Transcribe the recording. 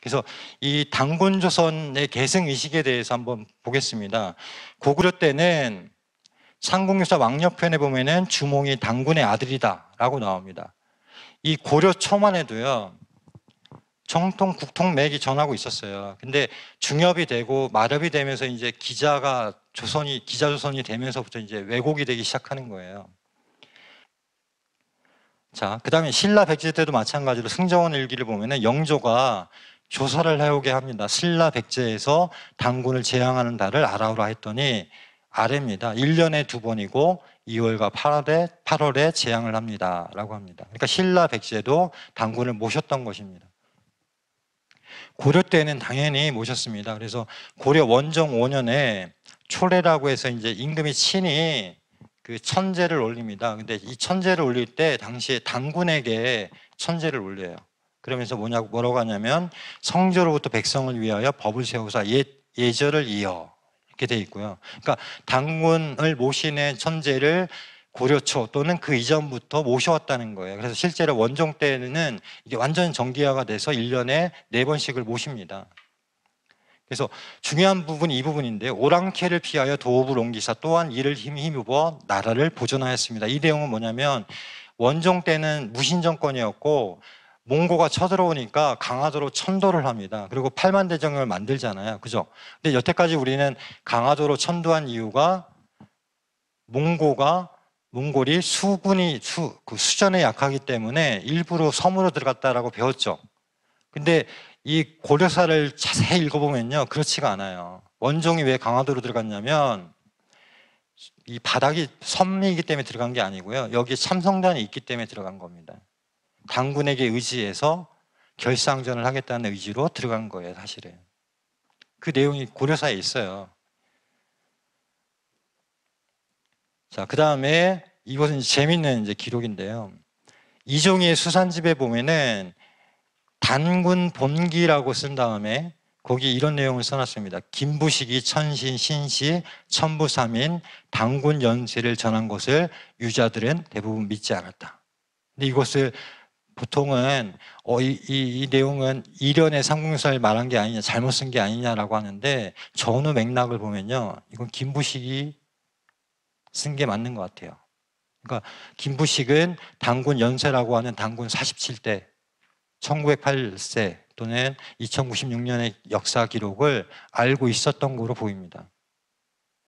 그래서 이 당군 조선의 계승 의식에 대해서 한번 보겠습니다. 고구려 때는 상공유사 왕녀편에 보면은 주몽이 당군의 아들이다라고 나옵니다. 이 고려 초만 해도요. 정통 국통맥이 전하고 있었어요. 근데 중엽이 되고 마렵이 되면서 이제 기자가 조선이 기자 조선이 되면서부터 이제 왜곡이 되기 시작하는 거예요. 자, 그다음에 신라 백제 때도 마찬가지로 승정원 일기를 보면은 영조가 조사를 해오게 합니다. 신라 백제에서 당군을 제향하는 달을 알아오라 했더니 아래입니다. 1년에 두 번이고 2월과 8월에, 8월에 제향을 합니다. 라고 합니다. 그러니까 신라 백제도 당군을 모셨던 것입니다. 고려 때는 당연히 모셨습니다. 그래서 고려 원정 5년에 초래라고 해서 이제 임금이 친히 그 천제를 올립니다. 근데 이 천제를 올릴 때 당시에 당군에게 천제를 올려요. 그러면서 뭐냐고 뭐라고 하냐면 성조로부터 백성을 위하여 법을 세우사 예, 예절을 이어 이렇게 돼 있고요. 그러니까 당군을 모시는 천재를 고려초 또는 그 이전부터 모셔왔다는 거예요. 그래서 실제로 원종 때는 이게 완전 정기화가 돼서 일년에네 번씩을 모십니다. 그래서 중요한 부분이 이 부분인데 오랑캐를 피하여 도읍을 옮기사 또한 이를 힘입어 나라를 보존하였습니다. 이 내용은 뭐냐면 원종 때는 무신정권이었고 몽고가 쳐들어오니까 강화도로 천도를 합니다. 그리고 팔만대정을 만들잖아요. 그죠? 근데 여태까지 우리는 강화도로 천도한 이유가 몽고가 몽골이 수군이 수, 그 수전에 약하기 때문에 일부러 섬으로 들어갔다라고 배웠죠. 근데 이 고려사를 자세히 읽어보면요. 그렇지가 않아요. 원종이 왜 강화도로 들어갔냐면 이 바닥이 섬이기 때문에 들어간 게 아니고요. 여기 참성단이 있기 때문에 들어간 겁니다. 당군에게 의지해서 결상전을 하겠다는 의지로 들어간 거예요, 사실은. 그 내용이 고려사에 있어요. 자, 그 다음에 이것은 재밌는 이제 기록인데요. 이종의 수산집에 보면은 단군 본기라고 쓴 다음에 거기 이런 내용을 써놨습니다. 김부식이 천신, 신시, 천부삼인, 당군 연세를 전한 것을 유자들은 대부분 믿지 않았다. 근데 이것을 보통은 어, 이, 이, 이 내용은 이련의 상공사를 말한 게 아니냐, 잘못 쓴 게 아니냐라고 하는데 전후 맥락을 보면요, 이건 김부식이 쓴 게 맞는 것 같아요. 그러니까 김부식은 당군 연세라고 하는 당군 47대 1908세 또는 2096년의 역사 기록을 알고 있었던 것으로 보입니다.